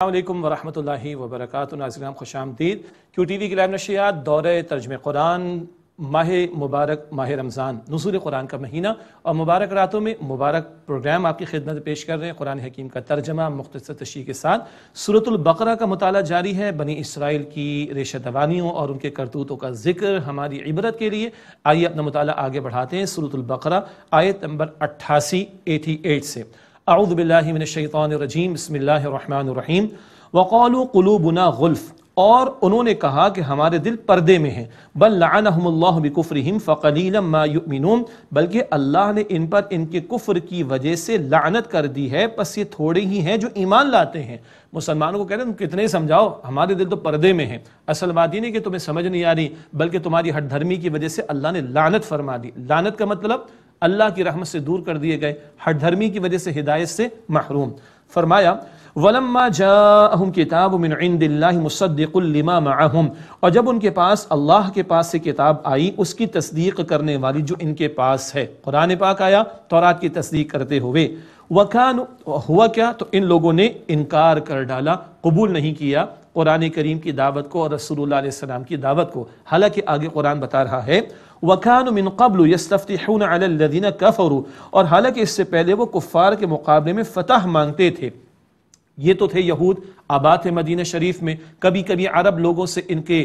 السلام علیکم ورحمۃ اللہ وبرکاتہ ناظرین خوش آمدید کیو ٹی وی کی لائیو نشیات دور ترجمہ قرآن ماہ مبارک ماہ رمضان نصول قرآن کا مہینہ اور مبارک راتوں میں مبارک پروگرام آپ کی خدمت پیش کر رہے ہیں قرآن حکیم کا ترجمہ مختصر تشریح کے ساتھ صورت البقرہ کا مطالعہ جاری ہے بنی اسرائیل کی ریشہ دوانیوں اور ان کے کرتوتوں کا ذکر ہماری عبرت کے لیے آئیے اپنا مطالعہ آگے بڑھاتے ہیں صورت البقرہ آیت نمبر اٹھاسی ایٹھی ایٹ سے اعوذ باللہ من الشیطان الرجیم بسم اللہ الرحمن الرحیم قلوبنا غلف اور انہوں نے کہا کہ ہمارے دل پردے میں ہیں بل لعنہم اللہ بکفرہم فقلیلا ما یؤمنون بلکہ اللہ نے ان ان پر کے کفر کی وجہ سے لعنت کر دی ہے پس یہ تھوڑے ہی ہیں جو ایمان لاتے ہیں مسلمانوں کو کہہ رہے ہیں تم کتنے سمجھاؤ ہمارے دل تو پردے میں ہیں اصل بات یہ نہیں کہ تمہیں سمجھ نہیں آ رہی بلکہ تمہاری ہٹ دھرمی کی وجہ سے اللہ نے لعنت فرما دی لعنت کا مطلب اللہ کی رحمت سے دور کر دیے گئے ہر دھرمی کی وجہ سے ہدایت سے محروم فرمایا اور جب ان کے پاس اللہ کے پاس سے کتاب آئی اس کی تصدیق کرنے والی جو ان کے پاس ہے قرآن پاک آیا تورات کی تصدیق کرتے ہوئے ہوا کیا تو ان لوگوں نے انکار کر ڈالا قبول نہیں کیا قرآن کریم کی دعوت کو اور رسول اللہ علیہ السلام کی دعوت کو حالانکہ آگے قرآن بتا رہا ہے وَكَانُ مِن قَبْلُ يَسْتَفْتِحُونَ عَلَى الَّذِينَ كَفَرُوا اور حالانکہ اس سے پہلے وہ کفار کے مقابلے میں فتح مانگتے تھے یہ تو تھے یہود آباد مدینہ شریف میں کبھی کبھی عرب لوگوں سے ان کے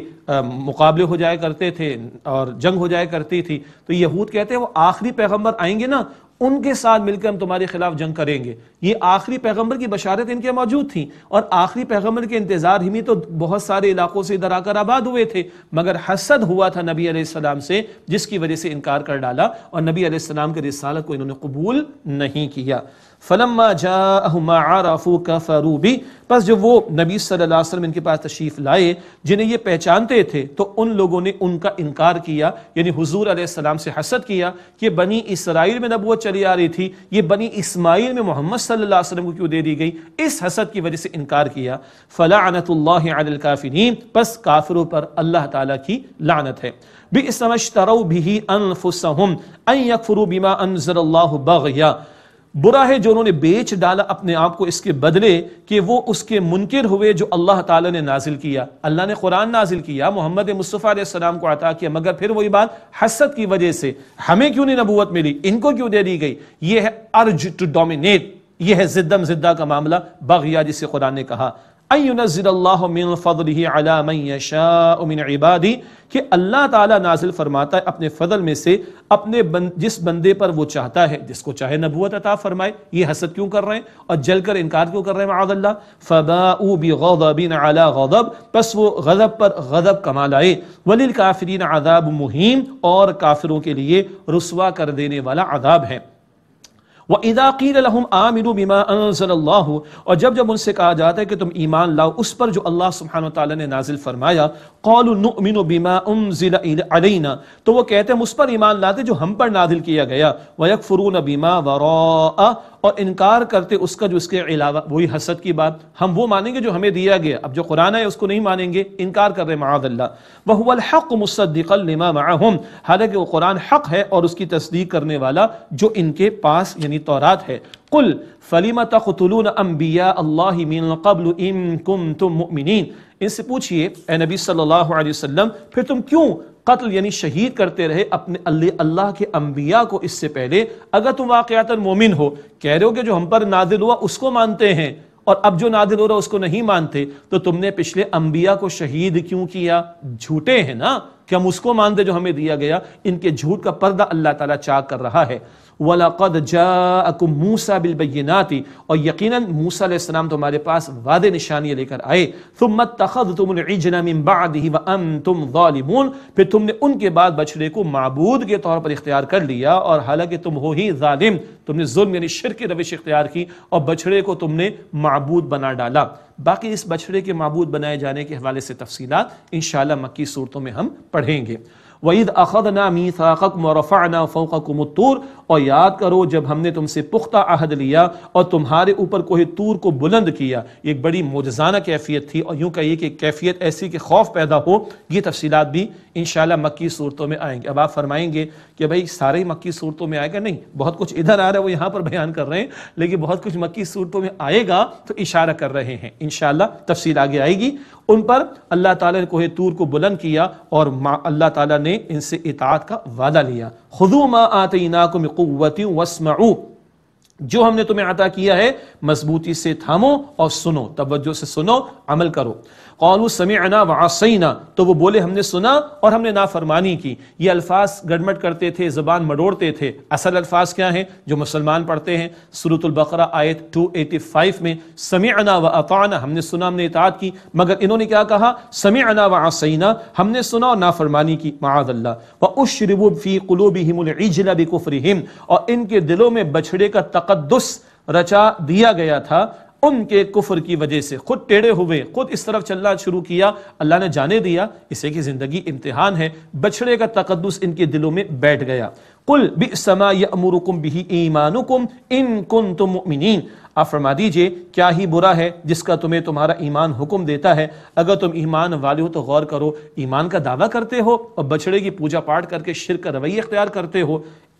مقابلے ہو جایا کرتے تھے اور جنگ ہو جایا کرتی تھی تو یہود کہتے ہیں وہ آخری پیغمبر آئیں گے نا ان کے ساتھ مل ہم تمہارے خلاف جنگ کریں گے یہ آخری پیغمبر کی بشارت ان کے موجود تھی اور آخری پیغمبر کے انتظار ہی میں تو بہت سارے علاقوں سے ادھر آ کر آباد ہوئے تھے مگر حسد ہوا تھا نبی علیہ السلام سے جس کی وجہ سے انکار کر ڈالا اور نبی علیہ السلام کے رسالت کو انہوں نے قبول نہیں کیا فلما عرفوا کفروا به بس جب وہ نبی صلی اللہ علیہ وسلم ان کے پاس تشریف لائے جنہیں یہ پہچانتے تھے تو ان لوگوں نے ان کا انکار کیا یعنی حضور علیہ السلام سے حسد کیا کہ بنی اسرائیل میں نبوت چلی آ رہی تھی یہ بنی اسماعیل میں محمد صلی اللہ علیہ وسلم کو کیوں دے دی گئی اس حسد کی وجہ سے انکار کیا فلعنت اللہ علی الکافرین بس کافروں پر اللہ تعالیٰ کی لعنت ہے بِهِ أَنفُسَهُمْ يَكْفُرُوا بِمَا اللَّهُ بَغْيًا برا ہے جو انہوں نے بیچ ڈالا اپنے آپ کو اس کے بدلے کہ وہ اس کے منکر ہوئے جو اللہ تعالیٰ نے نازل کیا اللہ نے قرآن نازل کیا محمد مصطفیٰ علیہ السلام کو عطا کیا مگر پھر وہی بات حسد کی وجہ سے ہمیں کیوں نہیں نبوت ملی ان کو کیوں دے دی گئی یہ ہے ارج ٹو ڈومینیٹ یہ ہے زدم زدہ کا معاملہ بغیا جسے قرآن نے کہا ینزل اللہ من فضلہ علی من يشاء من عبادی کہ اللہ تعالیٰ نازل فرماتا ہے اپنے فضل میں سے اپنے جس بندے پر وہ چاہتا ہے جس کو چاہے نبوت عطا فرمائے یہ حسد کیوں کر رہے ہیں اور جل کر انکار کیوں کر رہے ہیں معاذ اللہ فباؤ بغضبین على غضب پس وہ غضب پر غضب کمال آئے وللکافرین عذاب مہیم اور کافروں کے لیے رسوا کر دینے والا عذاب ہے وَإِذَا قِيلَ لَهُمْ آمِنُوا بِمَا أَنزَلَ اللَّهُ اور جب جب ان سے کہا جاتا ہے کہ تم ایمان لاؤ اس پر جو اللہ سبحانہ وتعالی نے نازل فرمایا قَالُ نُؤْمِنُ بِمَا أُنزِلَ عَلَيْنَا تو وہ کہتے ہیں ہم اس پر ایمان لاتے جو ہم پر نازل کیا گیا وَيَكْفُرُونَ بِمَا وَرَاءَ اور انکار کرتے اس کا جو اس کے علاوہ وہی حسد کی بات ہم وہ مانیں گے جو ہمیں دیا گیا اب جو قرآن ہے اس کو نہیں مانیں گے انکار کر رہے معاذ اللہ وَهُوَ الْحَقُ مُصَّدِّقَ لِمَا مَعَهُمْ حالانکہ وہ قرآن حق ہے اور اس کی تصدیق کرنے والا جو ان کے پاس یعنی یعنی تورات ہے قل فلیم تقتلون انبیاء اللہ من قبل ان کنتم مؤمنین ان سے پوچھئے اے نبی صلی اللہ علیہ وسلم پھر تم کیوں قتل یعنی شہید کرتے رہے اپنے اللہ کے انبیاء کو اس سے پہلے اگر تم واقعات مومن ہو کہہ رہے ہو کہ جو ہم پر نازل ہوا اس کو مانتے ہیں اور اب جو نادل ہو رہا اس کو نہیں مانتے تو تم نے پچھلے انبیاء کو شہید کیوں کیا جھوٹے ہیں نا کہ ہم اس کو مانتے جو ہمیں دیا گیا ان کے جھوٹ کا پردہ اللہ تعالیٰ چاہ کر رہا ہے وَلَقَدْ جَاءَكُمْ مُوسَى بِالْبَيِّنَاتِ اور یقیناً موسیٰ علیہ السلام تمہارے پاس وعدے نشانی لے کر آئے ثُمَّ اتَّخَذْتُمُ الْعِجْنَ مِن بَعْدِهِ وَأَنْتُمْ ظَالِمُونَ پھر تم نے ان کے بعد بچڑے کو معبود کے طور پر اختیار کر لیا اور حالانکہ تم ہو ہی ظالم تم نے ظلم یعنی شرکی کی روش اختیار کی اور بچڑے کو تم نے معبود بنا ڈالا باقی اس بچڑے کے معبود بنائے جانے کے حوالے سے تفصیلات انشاءاللہ مکی صورتوں میں ہم پڑھیں گے وعید نامی ثاقم و رفا نا اور یاد کرو جب ہم نے تم سے پختہ عہد لیا اور تمہارے اوپر کوہ تور کو بلند کیا ایک بڑی موجزانہ کیفیت تھی اور یوں کہیے کہ کیفیت ایسی کہ خوف پیدا ہو یہ تفصیلات بھی انشاءاللہ مکی صورتوں میں آئیں گے اب آپ فرمائیں گے کہ بھئی سارے ہی مکی صورتوں میں آئے گا نہیں بہت کچھ ادھر آ رہا ہے وہ یہاں پر بیان کر رہے ہیں لیکن بہت کچھ مکی صورتوں میں آئے گا تو اشارہ کر رہے ہیں انشاءاللہ تفصیل آگے آئے گی ان پر اللہ تعالیٰ نے کوہ تور کو بلند کیا اور اللہ تعالیٰ نے ان سے اطاعت کا وعدہ لیا خذو ما آتیناکم قوت واسمعو جو ہم نے تمہیں عطا کیا ہے مضبوطی سے تھامو اور سنو توجہ سے سنو عمل کرو قالو سمعنا وعصینا تو وہ بولے ہم نے سنا اور ہم نے نافرمانی کی یہ الفاظ گڑمٹ کرتے تھے زبان مڈوڑتے تھے اصل الفاظ کیا ہیں جو مسلمان پڑھتے ہیں سورة البقرہ آیت 285 میں سمعنا وعطانا ہم نے سنا ہم نے اطاعت کی مگر انہوں نے کیا کہا سمعنا وعصینا ہم نے سنا اور نافرمانی کی معاذ اللہ وَأُشْرِبُ فِي قُلُوبِهِمُ الْعِجْلَ بِكُفْرِهِمْ اور ان کے دلوں میں بچھڑے کا تقدس رچا دیا گیا تھا ان کے کفر کی وجہ سے خود ٹیڑے ہوئے خود اس طرف چلنا شروع کیا اللہ نے جانے دیا اسے کی زندگی امتحان ہے بچڑے کا تقدس ان کے دلوں میں بیٹھ گیا قل بئس ما یامرکم به ایمانکم ان کنتم مؤمنین آپ فرما دیجئے کیا ہی برا ہے جس کا تمہیں تمہارا ایمان حکم دیتا ہے اگر تم ایمان والے ہو تو غور کرو ایمان کا دعویٰ کرتے ہو اور بچڑے کی پوجہ پاٹ کر کے شرک کا رویہ اختیار کرتے ہو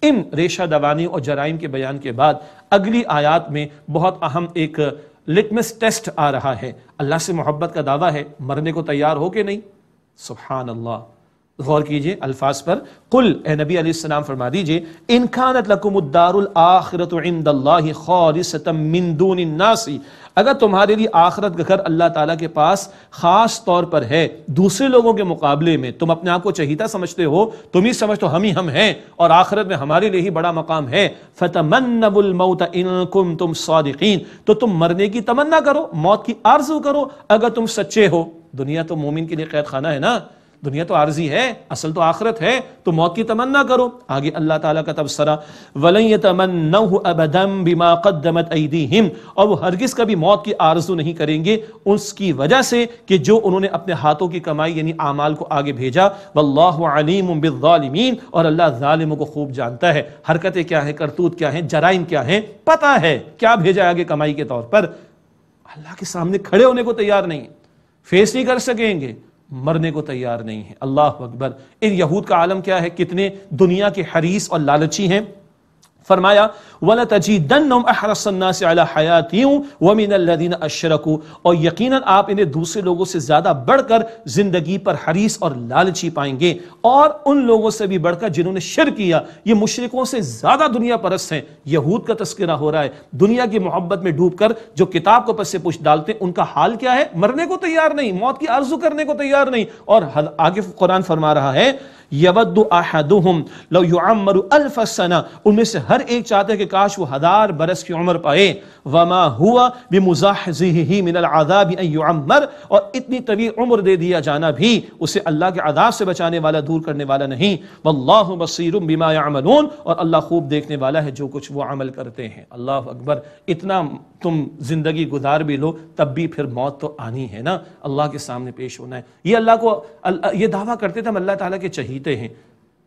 ان ریشہ دوانی اور جرائم کے بیان کے بعد اگلی آیات میں بہت اہم ایک لٹمس ٹیسٹ آ رہا ہے اللہ سے محبت کا دعویٰ ہے مرنے کو تیار ہو کہ نہیں سبحان اللہ غور کیجئے الفاظ پر قل اے نبی علیہ السلام فرما دیجئے ان کانت لکم الدار الاخرت عند اللہ خالصتا من دون الناس اگر تمہارے لیے آخرت کا گھر اللہ تعالیٰ کے پاس خاص طور پر ہے دوسرے لوگوں کے مقابلے میں تم اپنے آپ کو چہیتا سمجھتے ہو تم ہی سمجھ تو ہم ہی ہم ہیں اور آخرت میں ہمارے لیے ہی بڑا مقام ہے فَتَمَنَّبُ الْمَوْتَ صَادِقِينَ تو تم مرنے کی تمنا کرو موت کی آرزو کرو اگر تم سچے ہو دنیا تو مومن کے لیے قید خانہ ہے نا دنیا تو عارضی ہے اصل تو آخرت ہے تو موت کی تمنا کرو آگے اللہ تعالیٰ کا تبصرہ اور وہ ہرگز کبھی موت کی آرزو نہیں کریں گے اس کی وجہ سے کہ جو انہوں نے اپنے ہاتھوں کی کمائی یعنی اعمال کو آگے بھیجا وَاللَّهُ عَلِيمٌ علیم اور اللہ ظالموں کو خوب جانتا ہے حرکتیں کیا ہیں کرتوت کیا ہیں جرائم کیا ہیں پتہ ہے کیا بھیجا آگے کمائی کے طور پر اللہ کے سامنے کھڑے ہونے کو تیار نہیں فیس نہیں کر سکیں گے مرنے کو تیار نہیں ہے اللہ اکبر ان یہود کا عالم کیا ہے کتنے دنیا کے حریص اور لالچی ہیں فرمایا وَلَا تَجِدَنَّمْ اَحْرَصَ النَّاسِ عَلَى حَيَاتِيُمْ وَمِنَ الَّذِينَ اَشْرَكُوا اور یقیناً آپ انہیں دوسرے لوگوں سے زیادہ بڑھ کر زندگی پر حریص اور لالچی پائیں گے اور ان لوگوں سے بھی بڑھ کر جنہوں نے شر کیا یہ مشرکوں سے زیادہ دنیا پرست ہیں یہود کا تذکرہ ہو رہا ہے دنیا کی محبت میں ڈوب کر جو کتاب کو پس سے پوچھ ڈالتے ہیں ان کا حال کیا ہے مرنے کو تیار نہیں موت کی عرض کرنے کو تیار نہیں اور آگے قرآن فرما رہا ہے یود احدہم لو یعمر الف سنہ ان میں سے ہر ایک چاہتا ہے کہ کاش وہ ہزار برس کی عمر پائے وما ہوا من العذاب ان یعمر اور اتنی طویل عمر دے دیا جانا بھی اسے اللہ کے عذاب سے بچانے والا دور کرنے والا نہیں واللہ بصیر بما یعملون اور اللہ خوب دیکھنے والا ہے جو کچھ وہ عمل کرتے ہیں اللہ اکبر اتنا تم زندگی گزار بھی لو تب بھی پھر موت تو آنی ہے نا اللہ کے سامنے پیش ہونا ہے یہ اللہ کو یہ دعویٰ کرتے تھے ہم اللہ تعالیٰ کے چہید جیتے ہیں ہیں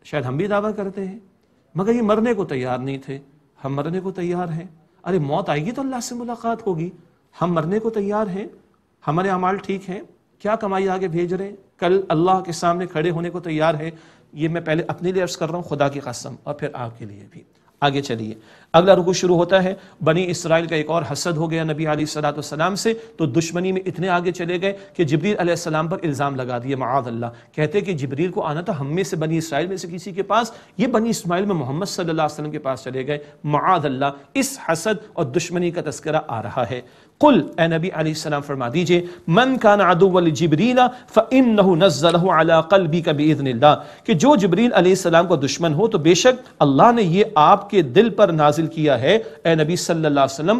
شاید ہم بھی دعویٰ کرتے مگر یہ مرنے کو تیار نہیں تھے ہم مرنے کو تیار ہیں ارے موت آئے گی تو اللہ سے ملاقات ہوگی ہم مرنے کو تیار ہیں ہمارے اعمال ٹھیک ہیں کیا کمائی آگے بھیج رہے ہیں کل اللہ کے سامنے کھڑے ہونے کو تیار ہے یہ میں پہلے اپنے لیے عرض کر رہا ہوں خدا کی قسم اور پھر آپ کے لیے بھی آگے چلیے اگلا رکو شروع ہوتا ہے بنی اسرائیل کا ایک اور حسد ہو گیا نبی علیہ السلام سے تو دشمنی میں اتنے آگے چلے گئے کہ جبریل علیہ السلام پر الزام لگا دیا معاذ اللہ کہتے کہ جبریل کو آنا تھا ہم میں سے بنی اسرائیل میں سے کسی کے پاس یہ بنی اسماعیل میں محمد صلی اللہ علیہ وسلم کے پاس چلے گئے معاذ اللہ اس حسد اور دشمنی کا تذکرہ آ رہا ہے قل اے نبی علیہ السلام فرما دیجئے من کان عدو لجبریل فانہو نزلہ علی قلبی کا بیذن اللہ کہ جو جبریل علیہ السلام کو دشمن ہو تو بے شک اللہ نے یہ آپ کے دل پر نازل نازل کیا ہے اے نبی صلی اللہ علیہ وسلم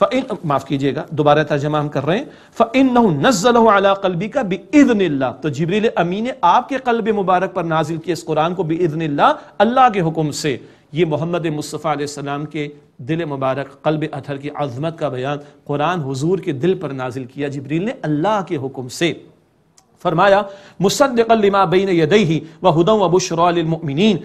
فَإن معاف کیجئے گا دوبارہ ترجمہ ہم کر رہے ہیں فَإِنَّهُ نَزَّلَهُ عَلَىٰ قَلْبِكَ بِإِذْنِ اللَّهِ تو جبریل امین نے آپ کے قلب مبارک پر نازل کیا اس قرآن کو بِإِذْنِ اللَّهِ اللہ کے حکم سے یہ محمد مصطفیٰ علیہ السلام کے دل مبارک قلب اتھر کی عظمت کا بیان قرآن حضور کے دل پر نازل کیا جبریل نے اللہ کے حکم سے فرمایا مصدقا لما بین یدیہی وہدن وبشرا للمؤمنین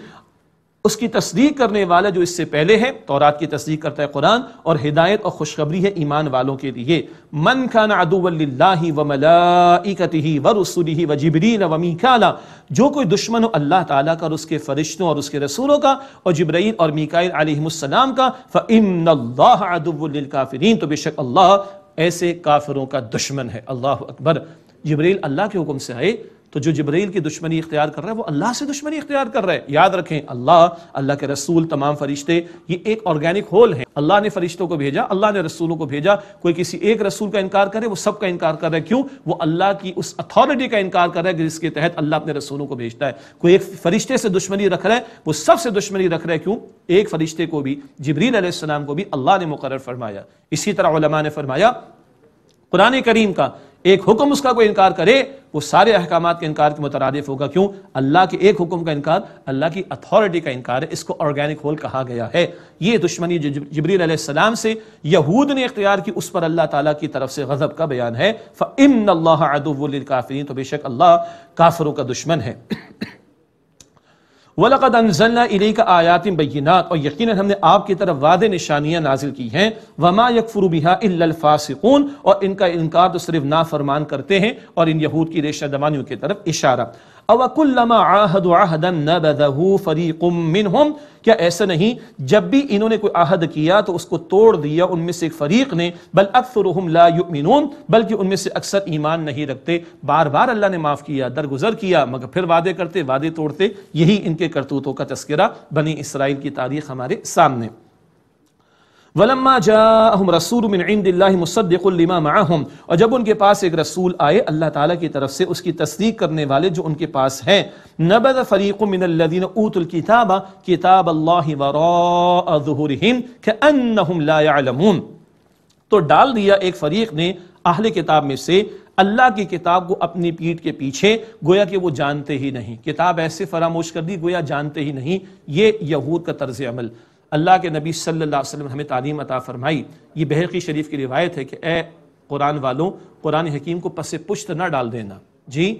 اس کی تصدیق کرنے والا جو اس سے پہلے ہے تورات کی تصدیق کرتا ہے قرآن اور ہدایت اور خوشخبری ہے ایمان والوں کے لیے من کان عدو للہ و ملائکتہ و رسولہ و جبریل و میکالا جو کوئی دشمن ہو اللہ تعالیٰ کا اور اس کے فرشتوں اور اس کے رسولوں کا اور جبرائیل اور میکائیل علیہ السلام کا فَإِنَّ اللَّهَ عَدُوٌ لِلْكَافِرِينَ تو بے شک اللہ ایسے کافروں کا دشمن ہے اللہ اکبر جبریل اللہ کے حکم سے آئے تو جو جبرائیل کی دشمنی اختیار کر رہا ہے وہ اللہ سے دشمنی اختیار کر رہا ہے یاد رکھیں اللہ اللہ کے رسول تمام فرشتے یہ ایک آرگینک ہول ہیں اللہ نے فرشتوں کو بھیجا اللہ نے رسولوں کو بھیجا کوئی کسی ایک رسول کا انکار کرے وہ سب کا انکار کر رہا ہے کیوں وہ اللہ کی اس اتھارٹی کا انکار کر رہا ہے جس کے تحت اللہ اپنے رسولوں کو بھیجتا ہے کوئی ایک فرشتے سے دشمنی رکھ رہا ہے وہ سب سے دشمنی رکھ رہا ہے کیوں ایک فرشتے کو بھی جبریل علیہ السلام کو بھی اللہ نے مقرر فرمایا اسی طرح علماء نے فرمایا قرآن کریم کا ایک حکم اس کا کوئی انکار کرے وہ سارے احکامات کے انکار کے مترادف ہوگا کیوں اللہ کے ایک حکم کا انکار اللہ کی اتھارٹی کا انکار ہے اس کو آرگینک ہول کہا گیا ہے یہ دشمنی جبریل علیہ السلام سے یہود نے اختیار کی اس پر اللہ تعالیٰ کی طرف سے غضب کا بیان ہے فَإِنَّ اللَّهَ عَدُوُ لِلْكَافِرِينَ تو بے شک اللہ کافروں کا دشمن ہے وَلَقَدْ أَنزَلْنَا إِلَيْكَ آيَاتٍ بینات اور یقیناً ہم نے آپ کی طرف وعدے نشانیاں نازل کی ہیں يَكْفُرُ بِهَا إِلَّا الْفَاسِقُونَ اور ان کا انکار تو صرف نافرمان کرتے ہیں اور ان یہود کی ریشہ دمانیوں کی طرف اشارہ کیا ایسا نہیں جب بھی انہوں نے کوئی عہد کیا تو اس کو توڑ دیا ان میں سے ایک فریق نے بل لا یؤمنون بلکہ ان میں سے اکثر ایمان نہیں رکھتے بار بار اللہ نے معاف کیا درگزر کیا مگر پھر وعدے کرتے وعدے توڑتے یہی ان کے کرتوتوں کا تذکرہ بنی اسرائیل کی تاریخ ہمارے سامنے ولما جا ہم رسول من عند اللہ مصدق لما معاہم اور جب ان کے پاس ایک رسول آئے اللہ تعالیٰ کی طرف سے اس کی تصدیق کرنے والے جو ان کے پاس ہیں نبذ فریق من الذین اوت الكتاب کتاب اللہ وراء ظہورہم کہ لا یعلمون تو ڈال دیا ایک فریق نے اہل کتاب میں سے اللہ کی کتاب کو اپنی پیٹ کے پیچھے گویا کہ وہ جانتے ہی نہیں کتاب ایسے فراموش کر دی گویا جانتے ہی نہیں یہ یہود کا طرز عمل اللہ کے نبی صلی اللہ علیہ وسلم ہمیں تعلیم عطا فرمائی یہ بحرقی شریف کی روایت ہے کہ اے قرآن والوں قرآن حکیم کو پس پشت نہ ڈال دینا جی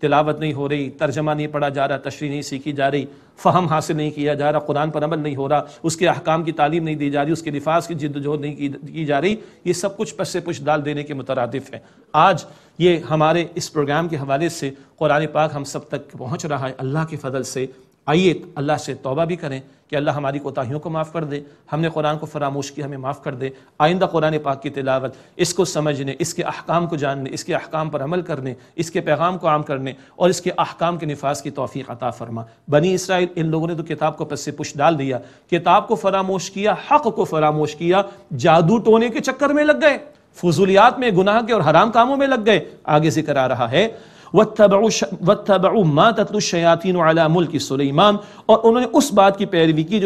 تلاوت نہیں ہو رہی ترجمہ نہیں پڑھا جا رہا تشریح نہیں سیکھی جا رہی فہم حاصل نہیں کیا جا رہا قرآن پر عمل نہیں ہو رہا اس کے احکام کی تعلیم نہیں دی جا رہی اس کے لفاظ کی جد و جہد نہیں کی جا رہی یہ سب کچھ پس سے پشت ڈال دینے کے مترادف ہے آج یہ ہمارے اس پروگرام کے حوالے سے قرآن پاک ہم سب تک پہنچ رہا ہے اللہ کے فضل سے آئیے اللہ سے توبہ بھی کریں کہ اللہ ہماری کوتاہیوں کو معاف کر دے ہم نے قرآن کو فراموش کیا ہمیں معاف کر دے آئندہ قرآن پاک کی تلاوت اس کو سمجھنے اس کے احکام کو جاننے اس کے احکام پر عمل کرنے اس کے پیغام کو عام کرنے اور اس کے احکام کے نفاذ کی توفیق عطا فرما بنی اسرائیل ان لوگوں نے تو کتاب کو پس سے پش ڈال دیا کتاب کو فراموش کیا حق کو فراموش کیا جادو ٹونے کے چکر میں لگ گئے فضولیات میں گناہ کے اور حرام کاموں میں لگ گئے آگے ذکر آ رہا ہے وت ما تتلو الشیاطین علی ملک سلیمان اور انہوں نے اس بات کی پیروی کی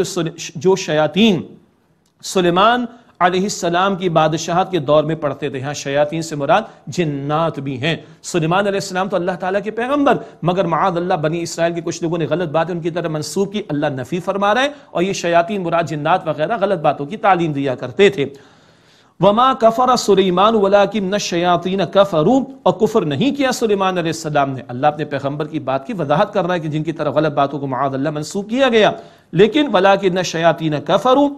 جو شیاطین سلیمان علیہ السلام کی بادشاہت کے دور میں پڑھتے تھے ہاں شیاطین سے مراد جنات بھی ہیں سلیمان علیہ السلام تو اللہ تعالیٰ کے پیغمبر مگر معاذ اللہ بنی اسرائیل کے کچھ لوگوں نے غلط باتیں ان کی طرح منسوب کی اللہ نفی فرما رہے ہیں اور یہ شیاطین مراد جنات وغیرہ غلط باتوں کی تعلیم دیا کرتے تھے وما کفر سلیمان ولیکن نشیاتی کفروا اور کفر نہیں کیا سلیمان علیہ السلام نے اللہ اپنے پیغمبر کی بات کی وضاحت کر رہا ہے کہ جن کی طرح غلط باتوں کو معاذ اللہ منسوخ کیا گیا لیکن ولیکن نہ کفروا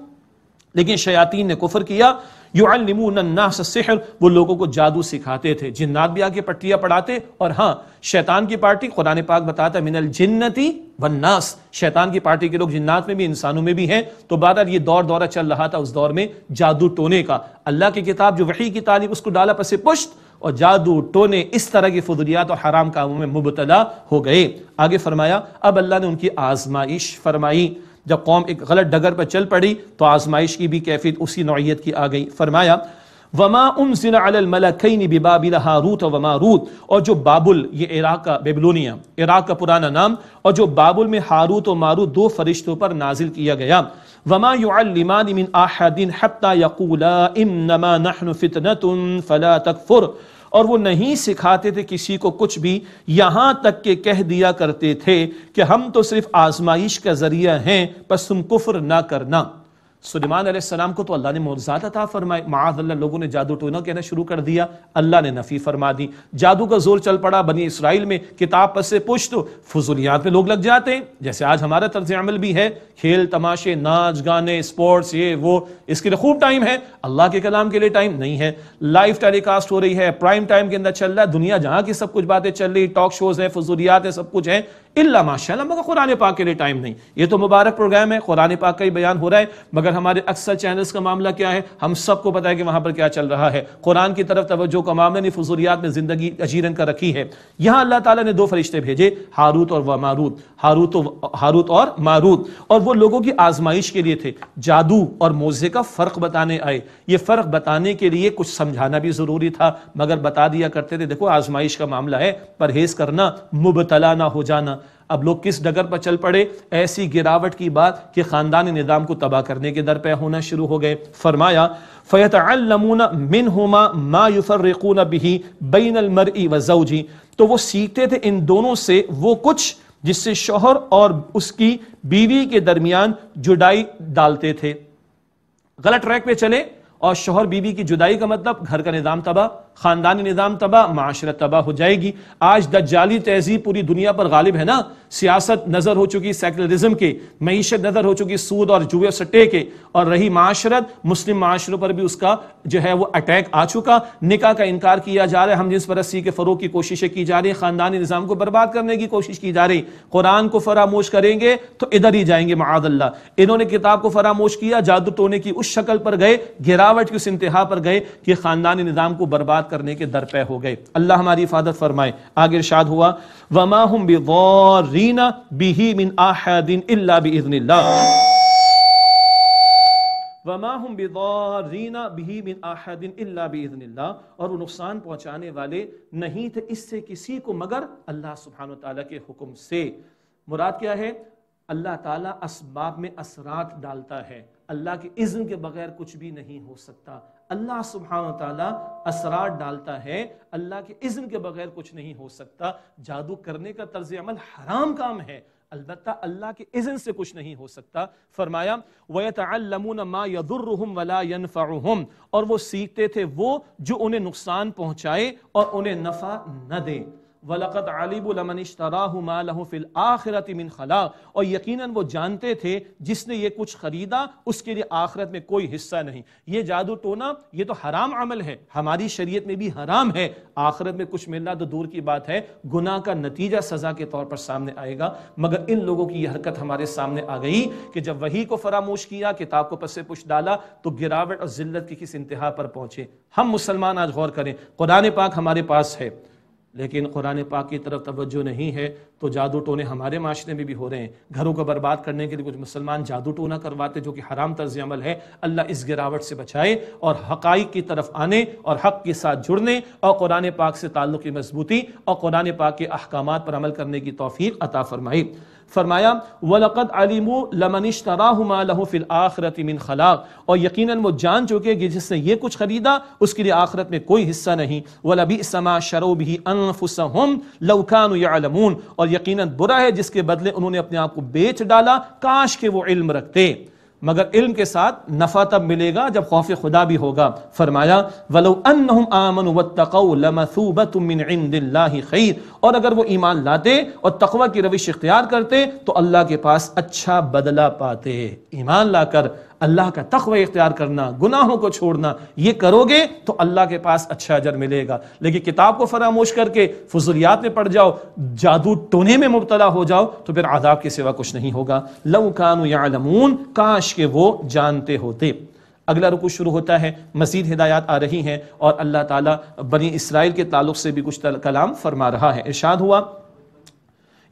لیکن شیاطین نے کفر کیا یعلمون الناس السحر وہ لوگوں کو جادو سکھاتے تھے جنات بھی آگے پٹیا پڑھاتے اور ہاں شیطان کی پارٹی قرآن پاک بتاتا ہے من الجنتی والناس شیطان کی پارٹی کے لوگ جنات میں بھی انسانوں میں بھی ہیں تو بہرحال یہ دور دورہ چل رہا تھا اس دور میں جادو ٹونے کا اللہ کی کتاب جو وحی کی تعلیم اس کو ڈالا پس پشت اور جادو ٹونے اس طرح کی فضولیات اور حرام کاموں میں مبتلا ہو گئے آگے فرمایا اب اللہ نے ان کی آزمائش فرمائی جب قوم ایک غلط ڈگر پر چل پڑی تو آزمائش کی بھی کیفیت اسی نوعیت کی آ گئی فرمایا وما انزل على الملكين ببابل هاروت و ماروت اور جو بابل یہ عراق کا بیبلونیا عراق کا پرانا نام اور جو بابل میں ہاروت و ماروت دو فرشتوں پر نازل کیا گیا وما يعلمان من احد حتى يقولا انما نحن فتنه فلا تكفر اور وہ نہیں سکھاتے تھے کسی کو کچھ بھی یہاں تک کہ کہہ دیا کرتے تھے کہ ہم تو صرف آزمائش کا ذریعہ ہیں پس تم کفر نہ کرنا سلیمان علیہ السلام کو تو اللہ نے زیادہ عطا فرمائے معاذ اللہ لوگوں نے جادو ٹونا کہنا شروع کر دیا اللہ نے نفی فرما دی جادو کا زور چل پڑا بنی اسرائیل میں کتاب پس سے پشت فضولیات میں لوگ لگ جاتے ہیں جیسے آج ہمارا طرز عمل بھی ہے کھیل تماشے ناچ گانے اسپورٹس یہ وہ اس کے لیے خوب ٹائم ہے اللہ کے کلام کے لیے ٹائم نہیں ہے لائف ٹیلی کاسٹ ہو رہی ہے پرائم ٹائم کے اندر چل رہا ہے دنیا جہاں کی سب کچھ باتیں چل رہی ٹاک شوز ہیں فضولیات ہیں سب کچھ ہیں اللہ ماشاء اللہ مگر قرآن پاک کے لیے ٹائم نہیں یہ تو مبارک پروگرام ہے قرآن پاک کا ہی بیان ہو رہا ہے مگر ہمارے اکثر چینلز کا معاملہ کیا ہے ہم سب کو پتا ہے کہ وہاں پر کیا چل رہا ہے قرآن کی طرف توجہ کمام فضولیات نے زندگی اجیرن کا رکھی ہے یہاں اللہ تعالیٰ نے دو فرشتے بھیجے ہاروت اور و ہاروت حاروت اور ماروت اور وہ لوگوں کی آزمائش کے لیے تھے جادو اور موزے کا فرق بتانے آئے یہ فرق بتانے کے لیے کچھ سمجھانا بھی ضروری تھا مگر بتا دیا کرتے تھے دیکھو آزمائش کا معاملہ ہے پرہیز کرنا مبتلا نہ ہو جانا اب لوگ کس ڈگر پر چل پڑے ایسی گراوٹ کی بات کہ خاندان نظام کو تباہ کرنے کے در پہ ہونا شروع ہو گئے فرمایا فَيَتَعَلَّمُونَ مِنْهُمَا مَا يُفَرِّقُونَ بِهِ بَيْنَ الْمَرْءِ وَزَوْجِ تو وہ سیکھتے تھے ان دونوں سے وہ کچھ جس سے شوہر اور اس کی بیوی کے درمیان جڈائی ڈالتے تھے غلط ٹریک پہ چلے اور شوہر بیوی کی جدائی کا مطلب گھر کا نظام تباہ خاندانی نظام تباہ معاشرت تباہ ہو جائے گی آج دجالی تہذیب پوری دنیا پر غالب ہے نا سیاست نظر ہو چکی سیکولرزم کے معیشت نظر ہو چکی سود اور جوئے سٹے کے اور رہی معاشرت مسلم معاشروں پر بھی اس کا جو ہے وہ اٹیک آ چکا نکاح کا انکار کیا جا رہا ہے ہم جنس پرسی کے فروغ کی کوششیں کی جا رہی خاندانی نظام کو برباد کرنے کی کوشش کی جا رہی قرآن کو فراموش کریں گے تو ادھر ہی جائیں گے معاذ اللہ انہوں نے کتاب کو فراموش کیا جادو ٹونے کی اس شکل پر گئے گراوٹ کی اس انتہا پر گئے کہ خاندانی نظام کو برباد بات کرنے کے درپے ہو گئے اللہ ہماری افادت فرمائے آگے ارشاد ہوا وَمَا هُمْ بِضَارِينَ بِهِ مِنْ آحَدٍ إِلَّا بِإِذْنِ اللَّهِ وَمَا هُمْ بِضَارِينَ بِهِ مِنْ آحَدٍ إِلَّا بِإِذْنِ اللَّهِ اور وہ نقصان پہنچانے والے نہیں تھے اس سے کسی کو مگر اللہ سبحانہ وتعالی کے حکم سے مراد کیا ہے اللہ تعالی اسباب میں اثرات ڈالتا ہے اللہ کے اذن کے بغیر کچھ بھی نہیں ہو سکتا اللہ سبحانہ تعالیٰ اسرار ڈالتا ہے اللہ کے اذن کے بغیر کچھ نہیں ہو سکتا جادو کرنے کا طرز عمل حرام کام ہے البتہ اللہ کے اذن سے کچھ نہیں ہو سکتا فرمایا وَيَتَعَلَّمُونَ مَا يَذُرُّهُمْ وَلَا يَنفَعُهُمْ اور وہ سیکھتے تھے وہ جو انہیں نقصان پہنچائے اور انہیں نفع نہ دے اور یقیناً وہ جانتے تھے جس نے یہ کچھ خریدا اس کے لیے آخرت میں کوئی حصہ نہیں یہ جادو ٹونا یہ تو حرام عمل ہے ہماری شریعت میں بھی حرام ہے آخرت میں کچھ ملنا تو دور کی بات ہے گناہ کا نتیجہ سزا کے طور پر سامنے آئے گا مگر ان لوگوں کی یہ حرکت ہمارے سامنے آ گئی کہ جب وہی کو فراموش کیا کتاب کو پس سے پوچھ ڈالا تو گراوٹ اور ذلت کی کس انتہا پر پہنچے ہم مسلمان آج غور کریں قرآن پاک ہمارے پاس ہے لیکن قرآن پاک کی طرف توجہ نہیں ہے تو جادو ٹونے ہمارے معاشرے میں بھی ہو رہے ہیں گھروں کو برباد کرنے کے لیے کچھ مسلمان جادو ٹونا کرواتے جو کہ حرام طرز عمل ہے اللہ اس گراوٹ سے بچائے اور حقائق کی طرف آنے اور حق کے ساتھ جڑنے اور قرآن پاک سے تعلق کی مضبوطی اور قرآن پاک کے احکامات پر عمل کرنے کی توفیق عطا فرمائی فرمایا وَلَقَدْ عَلِمُوا لَمَنِ اشْتَرَاهُمَا لَهُ فِي الْآخِرَةِ مِنْ خَلَاقِ اور یقیناً وہ جان چکے کہ جس نے یہ کچھ خریدا اس کے لئے آخرت میں کوئی حصہ نہیں وَلَبِئْسَ مَا شَرَوْ بِهِ أَنفُسَهُمْ لَوْ كَانُوا يَعْلَمُونَ اور یقیناً برا ہے جس کے بدلے انہوں نے اپنے آپ کو بیچ ڈالا کاش کہ وہ علم رکھتے مگر علم کے ساتھ نفع تب ملے گا جب خوف خدا بھی ہوگا فرمایا وَلَوْ أَنَّهُمْ آمَنُوا وَاتَّقَوْا لَمَثُوبَةٌ مِّنْ عِنْدِ اللَّهِ خَيْرٍ اور اگر وہ ایمان لاتے اور تقوی کی روش اختیار کرتے تو اللہ کے پاس اچھا بدلہ پاتے ایمان لا کر اللہ کا تقوی اختیار کرنا گناہوں کو چھوڑنا یہ کرو گے تو اللہ کے پاس اچھا اجر ملے گا لیکن کتاب کو فراموش کر کے فضولیات میں پڑ جاؤ جادو ٹونے میں مبتلا ہو جاؤ تو پھر عذاب کے سوا کچھ نہیں ہوگا لو کانو یعلمون کاش کے وہ جانتے ہوتے اگلا رکو شروع ہوتا ہے مزید ہدایات آ رہی ہیں اور اللہ تعالیٰ بنی اسرائیل کے تعلق سے بھی کچھ کلام فرما رہا ہے ارشاد ہوا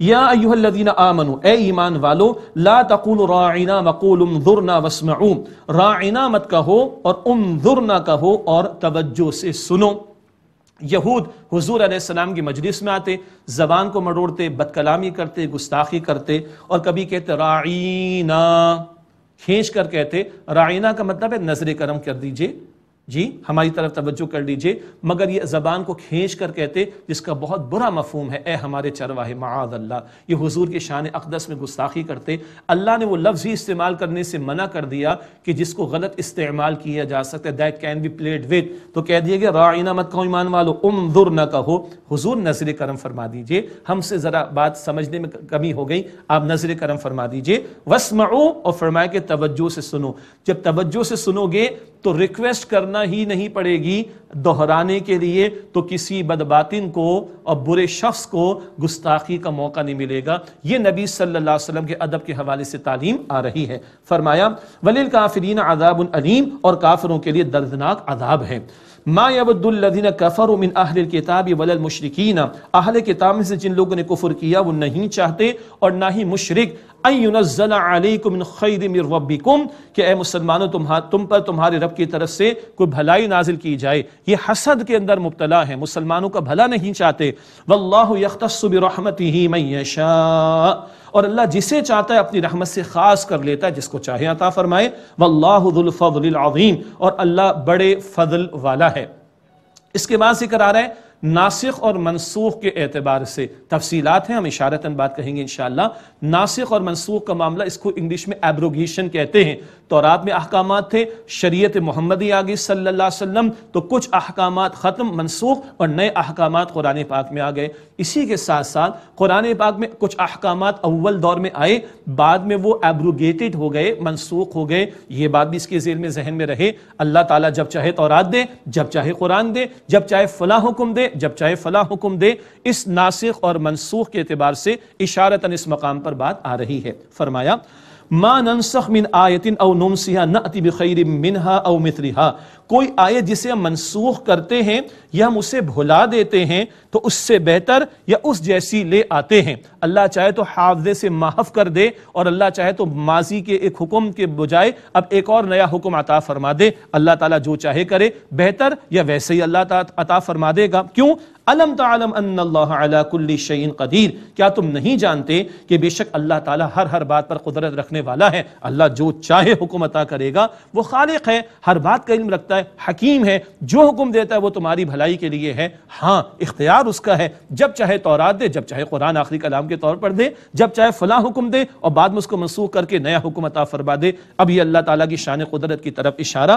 یا ایوہ الذین آمنو اے ایمان والو لا تقول راعنا وقول انظرنا واسمعو راعنا مت کہو اور انظرنا کہو اور توجہ سے سنو یہود حضور علیہ السلام کی مجلس میں آتے زبان کو مڑوڑتے بد کلامی کرتے گستاخی کرتے اور کبھی کہتے راعینا کھینچ کر کہتے راعینا کا مطلب ہے نظر کرم کر دیجئے جی ہماری طرف توجہ کر لیجئے مگر یہ زبان کو کھینچ کر کہتے جس کا بہت برا مفہوم ہے اے ہمارے چرواہ معاذ اللہ یہ حضور کے شان اقدس میں گستاخی کرتے اللہ نے وہ لفظ ہی استعمال کرنے سے منع کر دیا کہ جس کو غلط استعمال کیا جا سکتا ہے that can be played what تو کہہ دیئے کہ رائنا مت کہو ایمان والو عمر نہ کہو حضور نظر کرم فرما دیجئے ہم سے ذرا بات سمجھنے میں کمی ہو گئی آپ نظر کرم فرما دیجئے وسمعو اور فرمایا کہ توجہ سے سنو جب توجہ سے سنو گے تو ریکویسٹ کرنا کرنا ہی نہیں پڑے گی دہرانے کے لیے تو کسی بدباطن کو اور برے شخص کو گستاخی کا موقع نہیں ملے گا یہ نبی صلی اللہ علیہ وسلم کے ادب کے حوالے سے تعلیم آ رہی ہے فرمایا ولیل کافرین عذاب العلیم اور کافروں کے لیے دردناک عذاب ہے ما يود الذين كفروا من اهل الكتاب ولا المشركين اہل کتاب میں سے جن لوگوں نے کفر کیا وہ نہیں چاہتے اور نہ ہی مشرک ان ينزل علیکم من خير من ربكم کہ اے مسلمانوں تم پر تمہارے رب کی طرف سے کوئی بھلائی نازل کی جائے یہ حسد کے اندر مبتلا ہیں مسلمانوں کا بھلا نہیں چاہتے واللہ یختص برحمتہ من یشاء اور اللہ جسے چاہتا ہے اپنی رحمت سے خاص کر لیتا ہے جس کو چاہے عطا فرمائے واللہ ذو الفضل العظیم اور اللہ بڑے فضل والا ہے اس کے بعد ذکر آ رہا ہے ناسخ اور منسوخ کے اعتبار سے تفصیلات ہیں ہم اشارتاً بات کہیں گے انشاءاللہ ناسخ اور منسوخ کا معاملہ اس کو انگلش میں ایبروگیشن کہتے ہیں تورات میں احکامات تھے شریعت محمدی آگئی صلی اللہ علیہ وسلم تو کچھ احکامات ختم منسوخ اور نئے احکامات قرآن پاک میں آ گئے اسی کے ساتھ ساتھ قرآن پاک میں کچھ احکامات اول دور میں آئے بعد میں وہ ایبروگیٹڈ ہو گئے منسوخ ہو گئے یہ بات بھی اس کے ذہن میں ذہن میں رہے اللہ تعالیٰ جب چاہے تورات دے جب چاہے قرآن دے جب چاہے فلاں حکم دے جب چاہے فلا حکم دے اس ناسخ اور منسوخ کے اعتبار سے اشارتاً اس مقام پر بات آ رہی ہے فرمایا ما ننسخ من آیت او بخیر منہا او متریہ کوئی آئے جسے ہم منسوخ کرتے ہیں یا ہم اسے بھلا دیتے ہیں تو اس سے بہتر یا اس جیسی لے آتے ہیں اللہ چاہے تو حافظے سے معاف کر دے اور اللہ چاہے تو ماضی کے ایک حکم کے بجائے اب ایک اور نیا حکم عطا فرما دے اللہ تعالیٰ جو چاہے کرے بہتر یا ویسے ہی اللہ عطا فرما دے گا کیوں علم تعلم ان اللہ کل شئین قدیر کیا تم نہیں جانتے کہ بے شک اللہ تعالیٰ ہر ہر بات پر قدرت رکھنے والا ہے اللہ جو چاہے حکم عطا کرے گا وہ خالق ہے ہر بات کا علم رکھتا ہے حکیم ہے جو حکم دیتا ہے وہ تمہاری بھلائی کے لیے ہے ہاں اختیار اس کا ہے جب چاہے تورات دے جب چاہے قرآن آخری کلام کے طور پر دے جب چاہے فلاں حکم دے اور بعد میں اس کو منسوخ کر کے نیا حکم عطا فرما دے اب یہ اللہ تعالیٰ کی شان قدرت کی طرف اشارہ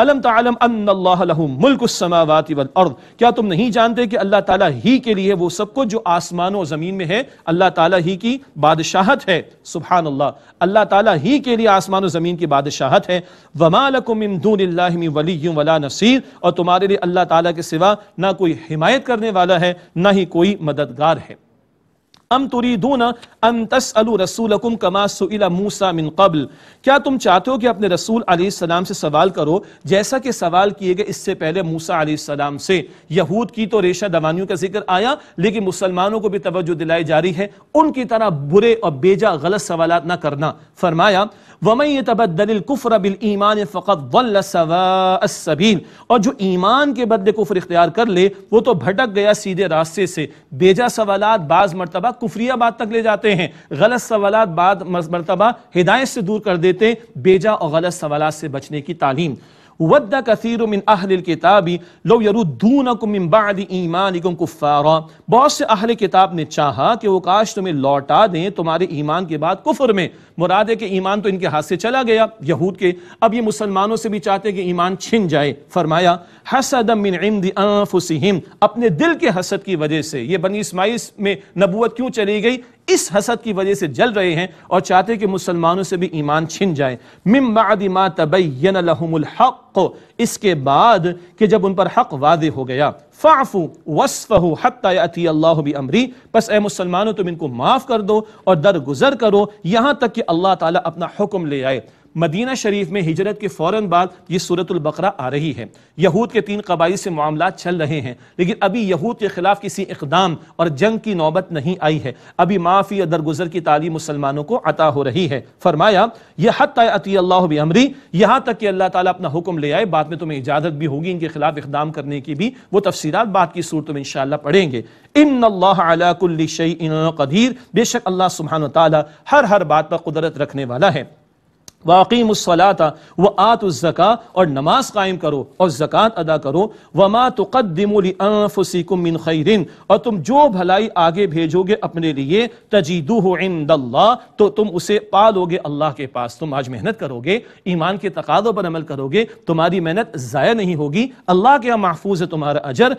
علم تعلم ان اللہ ملک السماوات والارض کیا تم نہیں جانتے کہ اللہ تعالیٰ ہی کے لیے وہ سب کچھ جو آسمان و زمین میں ہے اللہ تعالیٰ ہی کی بادشاہت ہے سبحان اللہ اللہ تعالیٰ ہی کے لیے آسمان و زمین کی بادشاہت ہے وما لکم من من دون اللہ ولی ولا نصیر اور تمہارے لیے اللہ تعالیٰ کے سوا نہ کوئی حمایت کرنے والا ہے نہ ہی کوئی مددگار ہے ام تریدون ان تسالوا رسولکم کما سئل موسی من قبل کیا تم چاہتے ہو کہ اپنے رسول علیہ السلام سے سوال کرو جیسا کہ سوال کیے گئے اس سے پہلے موسی علیہ السلام سے یہود کی تو ریشہ دوانیوں کا ذکر آیا لیکن مسلمانوں کو بھی توجہ دلائی جاری ہے ان کی طرح برے اور بیجا غلط سوالات نہ کرنا فرمایا اور جو ایمان کے بدلے کفر اختیار کر لے وہ تو بھٹک گیا سیدھے راستے سے بیجا سوالات بعض مرتبہ کفریہ بات تک لے جاتے ہیں غلط سوالات بعض مرتبہ ہدایت سے دور کر دیتے بیجا اور غلط سوالات سے بچنے کی تعلیم ود کثیر من اہل کتابی لو یردونکم من بعد ایمانکم کفارا بہت سے اہل کتاب نے چاہا کہ وہ کاش تمہیں لوٹا دیں تمہارے ایمان کے بعد کفر میں مراد ہے کہ ایمان تو ان کے ہاتھ سے چلا گیا یہود کے اب یہ مسلمانوں سے بھی چاہتے کہ ایمان چھن جائے فرمایا حسد من عند انفسہم اپنے دل کے حسد کی وجہ سے یہ بنی اسماعیل میں نبوت کیوں چلی گئی اس حسد کی وجہ سے جل رہے ہیں اور چاہتے کہ مسلمانوں سے بھی ایمان چھن جائے مم بعد ما تبین لہم الحق اس کے بعد کہ جب ان پر حق واضح ہو گیا فعفو وصفہو حتی اتی اللہ بی پس اے مسلمانوں تم ان کو معاف کر دو اور درگزر کرو یہاں تک کہ اللہ تعالیٰ اپنا حکم لے آئے مدینہ شریف میں ہجرت کے فوراً بعد یہ صورت البقرہ آ رہی ہے یہود کے تین قبائل سے معاملات چل رہے ہیں لیکن ابھی یہود کے خلاف کسی اقدام اور جنگ کی نوبت نہیں آئی ہے ابھی معافی یا درگزر کی تعلیم مسلمانوں کو عطا ہو رہی ہے فرمایا یہ حتی عطی اللہ امری یہاں تک کہ اللہ تعالیٰ اپنا حکم لے آئے بعد میں تمہیں اجازت بھی ہوگی ان کے خلاف اقدام کرنے کی بھی وہ تفصیلات بات کی صورت میں انشاءاللہ پڑھیں گے ان اللہ کل شیء قدیر بے شک اللہ سبحانہ ال ہر ہر بات پر قدرت رکھنے والا ہے واقیم اسلا و آت اور نماز قائم کرو اور زکوٰۃ ادا کرو وما من خیر اور تم جو بھلائی آگے بھیجو گے اپنے لیے تجیدوہ عند اللہ تو تم اسے اللہ کے پاس تم آج محنت کرو گے ایمان کے تقاضوں پر عمل کرو گے تمہاری محنت ضائع نہیں ہوگی اللہ کے محفوظ ہے تمہارا اجر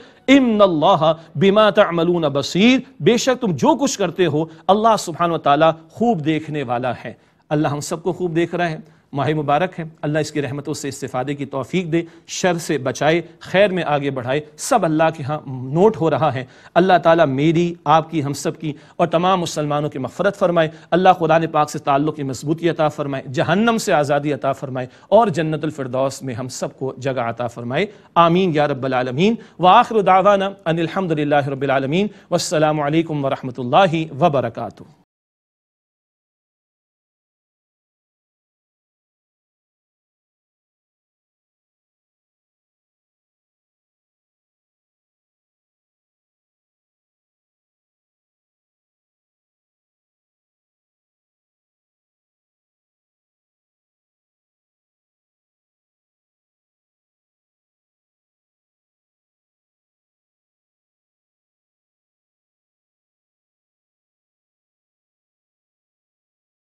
بما تعملون بصیر بے شک تم جو کچھ کرتے ہو اللہ سبحانہ و تعالی خوب دیکھنے والا ہے اللہ ہم سب کو خوب دیکھ رہا ہے ماہ مبارک ہے اللہ اس کی رحمتوں سے استفادے کی توفیق دے شر سے بچائے خیر میں آگے بڑھائے سب اللہ کے ہاں نوٹ ہو رہا ہے اللہ تعالیٰ میری آپ کی ہم سب کی اور تمام مسلمانوں کی مفرت فرمائے اللہ قرآن پاک سے تعلق کی مضبوطی عطا فرمائے جہنم سے آزادی عطا فرمائے اور جنت الفردوس میں ہم سب کو جگہ عطا فرمائے آمین یا رب العالمین وآخر دعوانا ان الحمد رب العالمین والسلام علیکم ورحمۃ اللہ وبرکاتہ